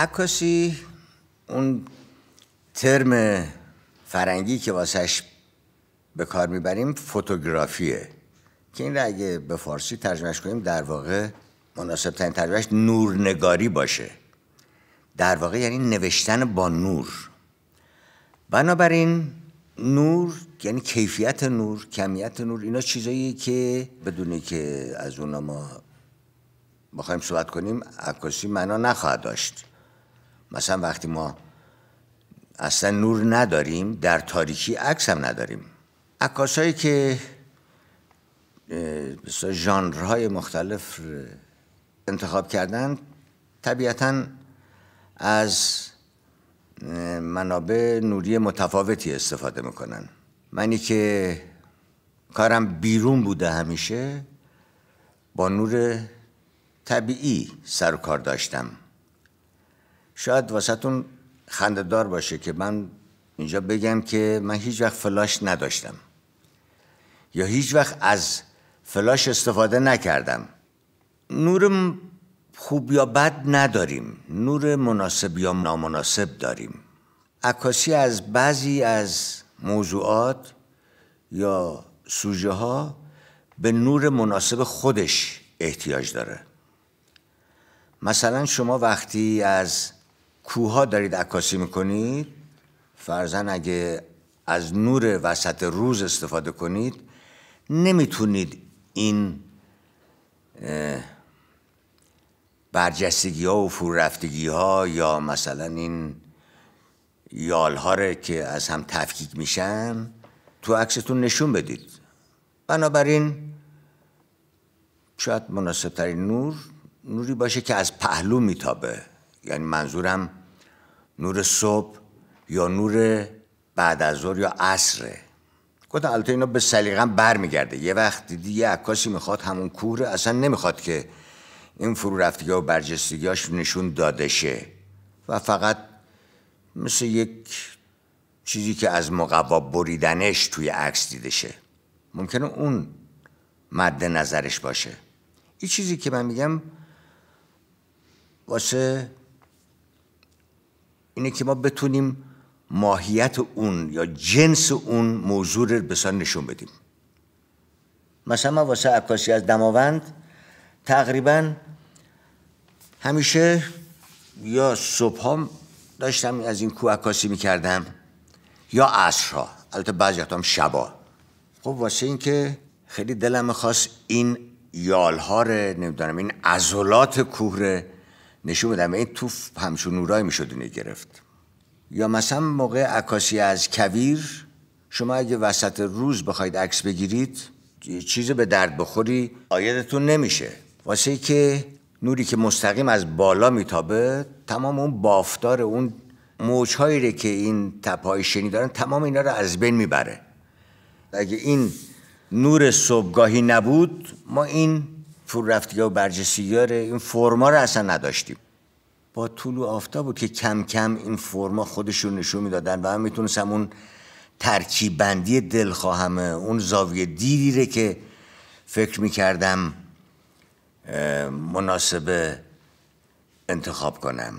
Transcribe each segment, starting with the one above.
اکاسی اون ترم فرنگی که واسهش به کار میبریم فوتوگرافیه که این را اگه به فارسی ترجمهش کنیم در واقع مناسب ترجمهش نورنگاری باشه در واقع یعنی نوشتن با نور بنابراین نور یعنی کیفیت نور کمیت نور اینا چیزایی که بدونی که از اونا ما بخوایم صحبت کنیم عکاسی معنا نخواهد داشت مثلا وقتی ما اصلا نور نداریم در تاریکی عکس هم نداریم هایی که بسیار ژانرهای مختلف انتخاب کردن طبیعتا از منابع نوری متفاوتی استفاده میکنن منی که کارم بیرون بوده همیشه با نور طبیعی سر کار داشتم شاید واسهتون خنددار باشه که من اینجا بگم که من هیچ وقت فلاش نداشتم یا هیچ وقت از فلاش استفاده نکردم نور خوب یا بد نداریم نور مناسب یا نامناسب داریم عکاسی از بعضی از موضوعات یا سوژه ها به نور مناسب خودش احتیاج داره مثلا شما وقتی از کوها دارید عکاسی میکنید فرزن اگه از نور وسط روز استفاده کنید نمیتونید این برجستگی ها و فرورفتگی ها یا مثلا این یال ها که از هم تفکیک میشن تو عکستون نشون بدید بنابراین شاید مناسب نور نوری باشه که از پهلو میتابه یعنی منظورم نور صبح یا نور بعد از ظهر یا عصره گفتم البته اینا به سلیقه برمیگرده یه وقت دیدی یه عکاسی میخواد همون کوره اصلا نمیخواد که این فرو رفتگی و برجستگیاش نشون داده شه و فقط مثل یک چیزی که از مقوا بریدنش توی عکس دیده شه ممکنه اون مد نظرش باشه این چیزی که من میگم واسه اینه که ما بتونیم ماهیت اون یا جنس اون موضوع رو بسان نشون بدیم مثلا من واسه عکاسی از دماوند تقریبا همیشه یا صبح هم داشتم از این کوه عکاسی میکردم یا ها، البته بعضی هم شبا خب واسه اینکه خیلی دلم خواست این یالها رو نمیدونم این ازولات کوه نشون بدم این توف همچون نورایی میشد اینو گرفت یا مثلا موقع عکاسی از کویر شما اگه وسط روز بخواید عکس بگیرید چیز به درد بخوری آیدتون نمیشه واسه که نوری که مستقیم از بالا میتابه تمام اون بافتار اون موجهایی رو که این تپای شنی دارن تمام اینا رو از بین میبره اگه این نور صبحگاهی نبود ما این پور رفتگی و برج سیاره این فرما رو اصلا نداشتیم با طول آفتاب بود که کم کم این فرما خودشون نشون میدادن و هم میتونستم اون ترکیب بندی دلخواهمه اون زاویه دیدیره که فکر میکردم مناسب انتخاب کنم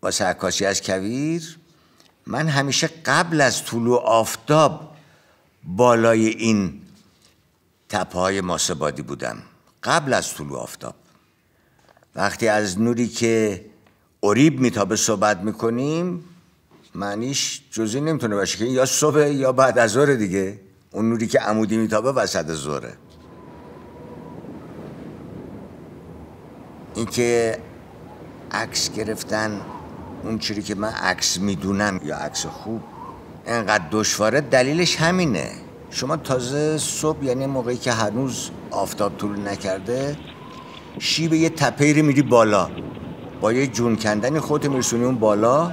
با عکاسی از کویر من همیشه قبل از و آفتاب بالای این تپه های ماسبادی بودم قبل از طلوع آفتاب وقتی از نوری که اوریب میتابه صحبت میکنیم معنیش جزی نمیتونه باشه که یا صبح یا بعد از ظهر دیگه اون نوری که عمودی میتابه وسط ظهره اینکه عکس گرفتن اون چیزی که من عکس میدونم یا عکس خوب انقدر دشواره دلیلش همینه شما تازه صبح یعنی موقعی که هنوز آفتاب طول نکرده شیب یه رو میری بالا با یه جون کندنی خود میرسونی اون بالا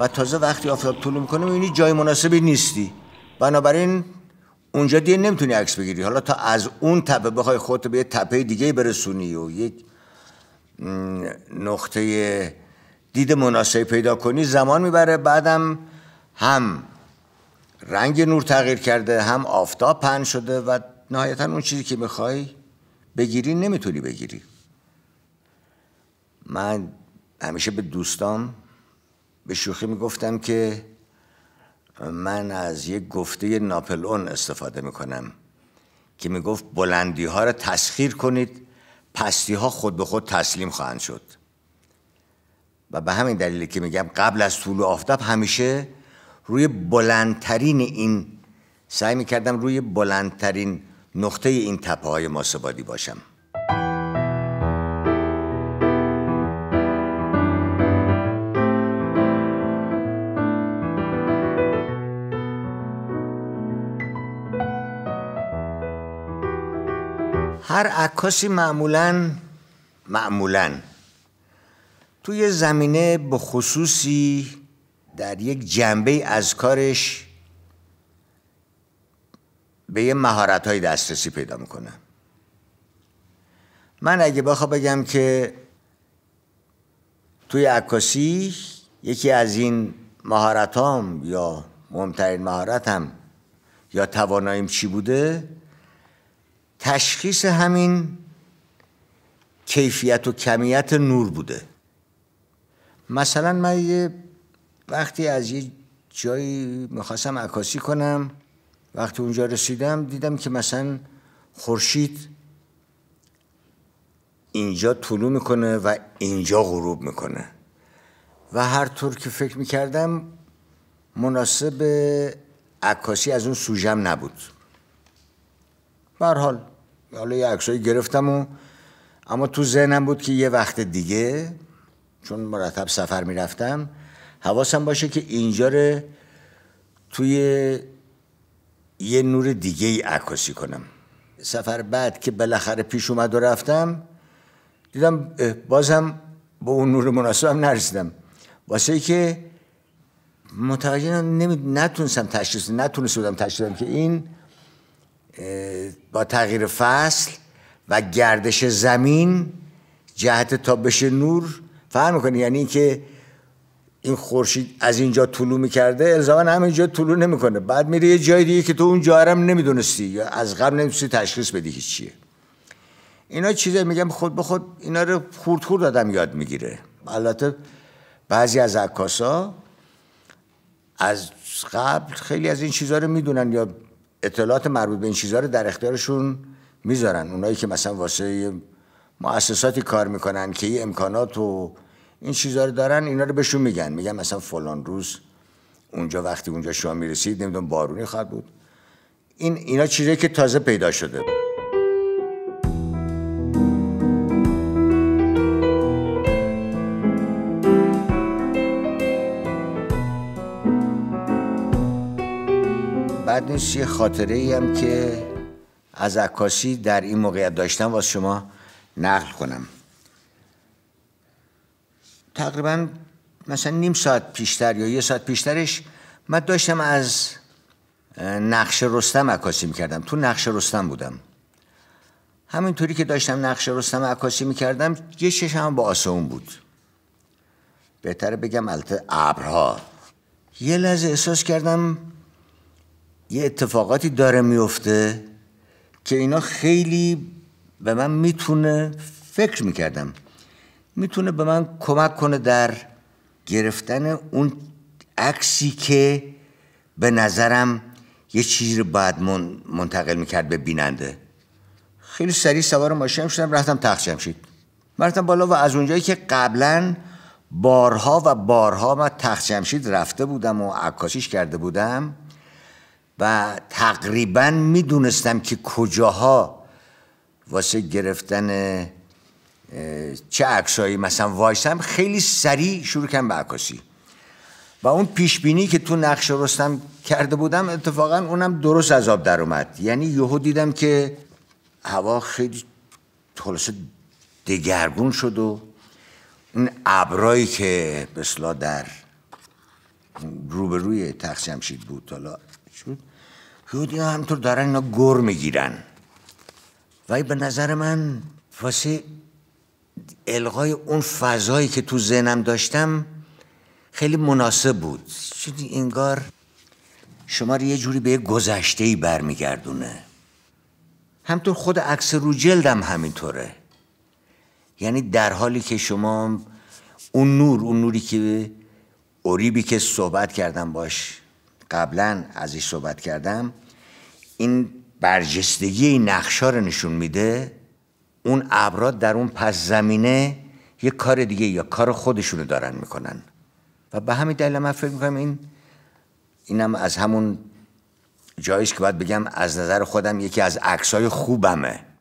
و تازه وقتی آفتاب طول میکنه میبینی جای مناسبی نیستی بنابراین اونجا دیگه نمیتونی عکس بگیری حالا تا از اون تپه بخوای خودت به یه تپه دیگه برسونی و یک نقطه دید مناسبی پیدا کنی زمان میبره بعدم هم رنگ نور تغییر کرده هم آفتاب پهن شده و نهایتا اون چیزی که میخوای بگیری نمیتونی بگیری من همیشه به دوستام به شوخی میگفتم که من از یک گفته ناپلون استفاده میکنم که میگفت بلندی ها را تسخیر کنید پستی ها خود به خود تسلیم خواهند شد و به همین دلیلی که میگم قبل از طول آفتاب همیشه روی بلندترین این سعی میکردم روی بلندترین نقطه این تپه های ماسبادی باشم هر عکاسی معمولا معمولا توی زمینه به خصوصی در یک جنبه از کارش به یه مهارت های دسترسی پیدا میکنه من اگه بخوام بگم که توی عکاسی یکی از این مهارت هم یا مهمترین هم یا تواناییم چی بوده تشخیص همین کیفیت و کمیت نور بوده مثلا من یه وقتی از یه جایی میخواستم عکاسی کنم وقتی اونجا رسیدم دیدم که مثلا خورشید اینجا طلوع میکنه و اینجا غروب میکنه و هر طور که فکر میکردم مناسب عکاسی از اون سوژم نبود برحال حالا یه عکسایی گرفتم و اما تو ذهنم بود که یه وقت دیگه چون مرتب سفر میرفتم حواسم باشه که اینجا توی یه نور دیگه ای عکاسی کنم سفر بعد که بالاخره پیش اومد و رفتم دیدم بازم به اون نور مناسبم نرسیدم واسه که متوجه نمی... نتونستم تشخیص نتونست بودم تشخیص که این با تغییر فصل و گردش زمین جهت تابش نور فهم میکنه یعنی که این خورشید از اینجا طلوع میکرده الزاما اینجا طلوع نمیکنه بعد میره یه جای دیگه که تو اون جارم نمیدونستی یا از قبل نمیدونستی تشخیص بدی چیه اینا چیزه میگم خود به خود اینا رو خورد خورد آدم یاد میگیره البته بعضی از عکاسا از قبل خیلی از این چیزها رو میدونن یا اطلاعات مربوط به این چیزها رو در اختیارشون میذارن اونایی که مثلا واسه مؤسساتی کار میکنن که این امکانات و این چیزا رو دارن اینا رو بهشون میگن میگن مثلا فلان روز اونجا وقتی اونجا شما میرسید نمیدونم بارونی خواهد بود این اینا چیزایی که تازه پیدا شده بعد نیست یه خاطره ای هم که از عکاسی در این موقعیت داشتم واسه شما نقل کنم تقریبا مثلا نیم ساعت پیشتر یا یه ساعت پیشترش من داشتم از نقش رستم عکاسی میکردم تو نقش رستم بودم همینطوری که داشتم نقش رستم عکاسی میکردم یه هم با آسمون بود بهتره بگم البته ابرها یه لحظه احساس کردم یه اتفاقاتی داره میفته که اینا خیلی به من میتونه فکر میکردم میتونه به من کمک کنه در گرفتن اون عکسی که به نظرم یه چیزی رو بعد منتقل میکرد به بیننده خیلی سریع سوار ماشین شدم رفتم تخت جمشید بالا و از اونجایی که قبلا بارها و بارها من تخت رفته بودم و عکاسیش کرده بودم و تقریبا میدونستم که کجاها واسه گرفتن چه عکسایی مثلا وایسم خیلی سریع شروع کردم به عکاسی و اون پیش بینی که تو نقش رستم کرده بودم اتفاقا اونم درست از آب در اومد یعنی یهو دیدم که هوا خیلی خلاصه دگرگون شد و اون ابرایی که بسلا در روبروی تخت شمشید بود حالا شد یهو همطور دارن اینا گر میگیرن و به نظر من واسه الغای اون فضایی که تو ذهنم داشتم خیلی مناسب بود چون انگار شما رو یه جوری به یه گذشته ای برمیگردونه همطور خود عکس رو جلدم همینطوره یعنی در حالی که شما اون نور اون نوری که اوریبی که صحبت کردم باش قبلا ازش صحبت کردم این برجستگی این نقشا رو نشون میده اون ابرا در اون پس زمینه یه کار دیگه یا کار خودشونو دارن میکنن و به همین دلیل من فکر میکنم این اینم از همون جاییست که باید بگم از نظر خودم یکی از عکسای خوبمه